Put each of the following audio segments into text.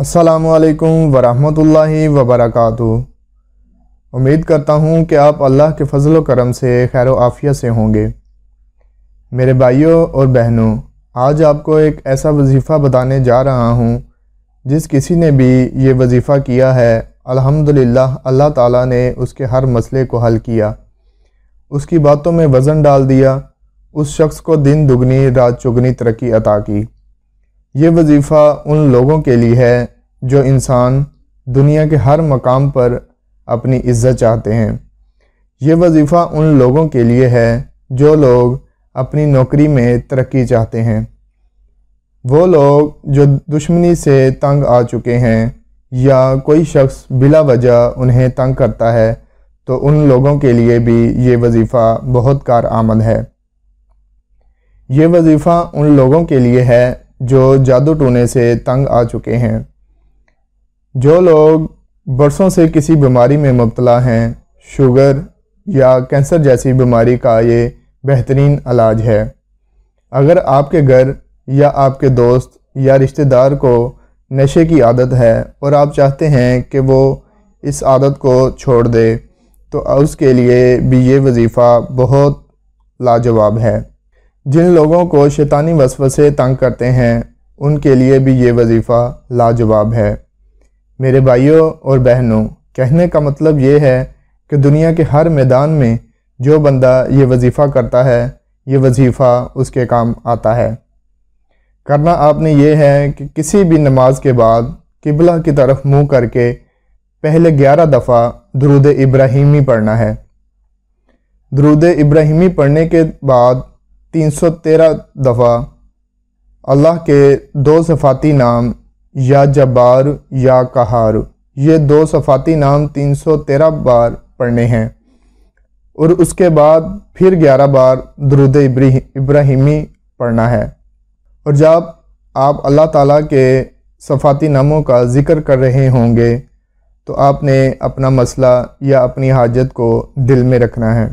असलकम वरहमतुल्लि वबरक उम्मीद करता हूँ कि आप अल्लाह के फजल करम से खैर आफिया से होंगे मेरे भाइयों और बहनों आज आपको एक ऐसा वजीफ़ा बताने जा रहा हूँ जिस किसी ने भी ये वजीफ़ा किया है अल्हम्दुलिल्लाह अल्लाह ताला ने उसके हर मसले को हल किया उसकी बातों में वज़न डाल दिया उस शख्स को दिन दुगनी रात चुगनी तरक्की अता की ये वजीफ़ा उन लोगों के लिए है जो इंसान दुनिया के हर मकाम पर अपनी इज्जत चाहते हैं ये वजीफ़ा उन लोगों के लिए है जो लोग अपनी नौकरी में तरक्की चाहते हैं वो लोग जो दुश्मनी से तंग आ चुके हैं या कोई शख्स बिला वजह उन्हें तंग करता है तो उन लोगों के लिए भी ये वजीफ़ा बहुत कार आमद है ये वजीफ़ा उन लोगों के लिए है जो जादू टोने से तंग आ चुके हैं जो लोग बरसों से किसी बीमारी में मुबतला हैं शुगर या कैंसर जैसी बीमारी का ये बेहतरीन इलाज है अगर आपके घर या आपके दोस्त या रिश्तेदार को नशे की आदत है और आप चाहते हैं कि वो इस आदत को छोड़ दे तो उसके लिए भी ये वजीफ़ा बहुत लाजवाब है जिन लोगों को शैतानी वसवसे तंग करते हैं उनके लिए भी ये वजीफ़ा लाजवाब है मेरे भाइयों और बहनों कहने का मतलब ये है कि दुनिया के हर मैदान में जो बंदा ये वजीफ़ा करता है ये वजीफ़ा उसके काम आता है करना आपने ये है कि किसी भी नमाज के बाद किबला की तरफ मुंह करके पहले ग्यारह दफ़ा दरूद इब्राहिमी पढ़ना है दरूद इब्राहिमी पढ़ने के बाद तीन सौ तेरह दफ़ा अल्लाह के दो सफ़ाती नाम या जबार या कहार ये दो सफ़ाती नाम तीन सौ तेरह बार पढ़ने हैं और उसके बाद फिर ग्यारह बार दरुद इब्राहिमी पढ़ना है और जब आप अल्लाह ताला के सफ़ाती नामों का ज़िक्र कर रहे होंगे तो आपने अपना मसला या अपनी हाजत को दिल में रखना है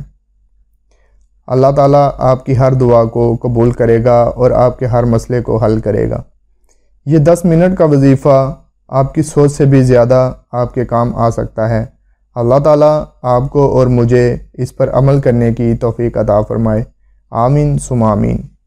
अल्लाह ताला आपकी हर दुआ को कबूल करेगा और आपके हर मसले को हल करेगा ये दस मिनट का वजीफ़ा आपकी सोच से भी ज़्यादा आपके काम आ सकता है अल्लाह ताला आपको और मुझे इस पर अमल करने की तोफ़ी अदा फ़रमाए आमीन सुमामीन